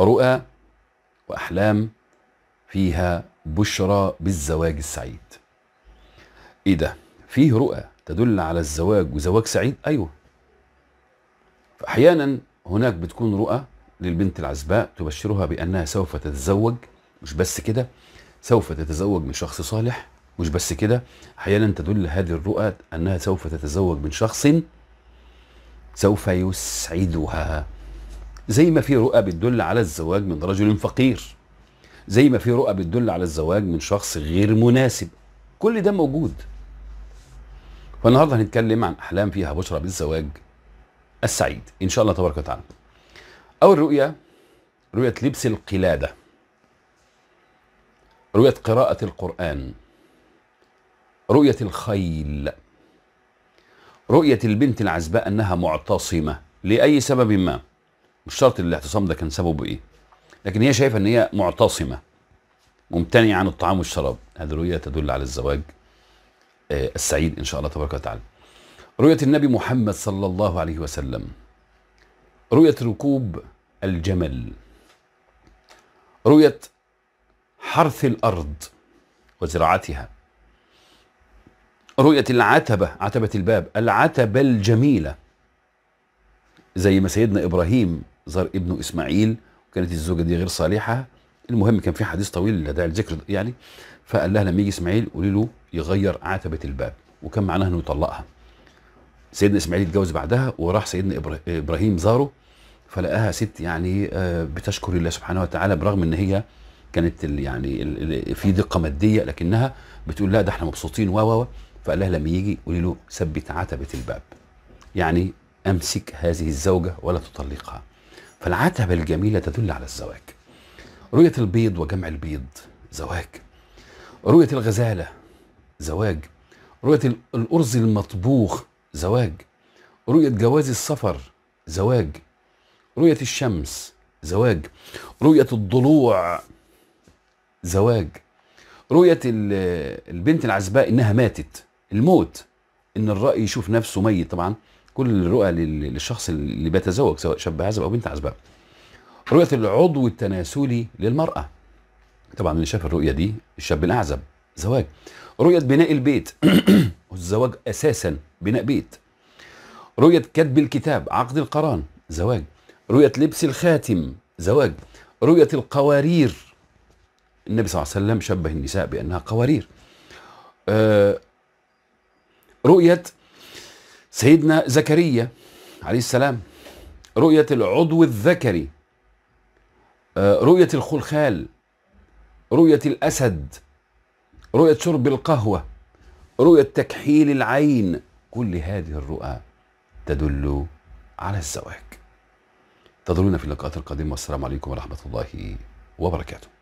رؤى وأحلام فيها بشرى بالزواج السعيد إيه ده؟ فيه رؤى تدل على الزواج وزواج سعيد؟ أيوه فأحيانا هناك بتكون رؤى للبنت العزباء تبشرها بأنها سوف تتزوج مش بس كده سوف تتزوج من شخص صالح مش بس كده أحيانا تدل هذه الرؤى أنها سوف تتزوج من شخص سوف يسعدها زي ما في رؤى بتدل على الزواج من رجل فقير زي ما في رؤى بتدل على الزواج من شخص غير مناسب كل ده موجود فالنهارده هنتكلم عن احلام فيها بشرى بالزواج السعيد ان شاء الله تبارك وتعالى اول رؤيه رؤيه لبس القلاده رؤيه قراءه القران رؤيه الخيل رؤيه البنت العزباء انها معتصمه لاي سبب ما مش شرط الاعتصام ده كان سببه ايه لكن هي شايفه ان هي معتصمه ممتنعه عن الطعام والشراب هذه رؤيه تدل على الزواج آه، السعيد ان شاء الله تبارك وتعالى رؤيه النبي محمد صلى الله عليه وسلم رؤيه ركوب الجمل رؤيه حرث الارض وزراعتها رؤيه العتبه عتبه الباب العتبه الجميله زي ما سيدنا ابراهيم زار ابنه إسماعيل وكانت الزوجة دي غير صالحة المهم كان في حديث طويل داعي الذكر يعني فقال لها لما يجي إسماعيل قولي له يغير عتبة الباب وكان معناها إنه يطلقها سيدنا إسماعيل اتجوز بعدها وراح سيدنا إبراهيم زاره فلقاها ست يعني آه، بتشكر الله سبحانه وتعالى برغم ان هي كانت يعني في دقه ماديه لكنها بتقول لا ده احنا مبسوطين و و فقال لها لما يجي قولي له ثبت عتبه الباب يعني امسك هذه الزوجه ولا تطلقها فالعتبة الجميلة تدل على الزواج رؤية البيض وجمع البيض زواج رؤية الغزالة زواج رؤية الأرز المطبوخ زواج رؤية جواز السفر زواج رؤية الشمس زواج رؤية الضلوع زواج رؤية البنت العزباء إنها ماتت الموت إن الرأي يشوف نفسه ميت طبعا كل رؤى للشخص اللي بيتزوج سواء شاب عزب او بنت عزباء رؤيه العضو التناسلي للمراه طبعا اللي شاف الرؤيه دي الشاب الاعزب زواج رؤيه بناء البيت الزواج اساسا بناء بيت رؤيه كتب الكتاب عقد القران زواج رؤيه لبس الخاتم زواج رؤيه القوارير النبي صلى الله عليه وسلم شبه النساء بانها قوارير آه رؤيه سيدنا زكريا عليه السلام رؤية العضو الذكري آه، رؤية الخلخال رؤية الأسد رؤية شرب القهوة رؤية تكحيل العين كل هذه الرؤى تدل على الزواج تظلون في اللقاءات القادمة والسلام عليكم ورحمة الله وبركاته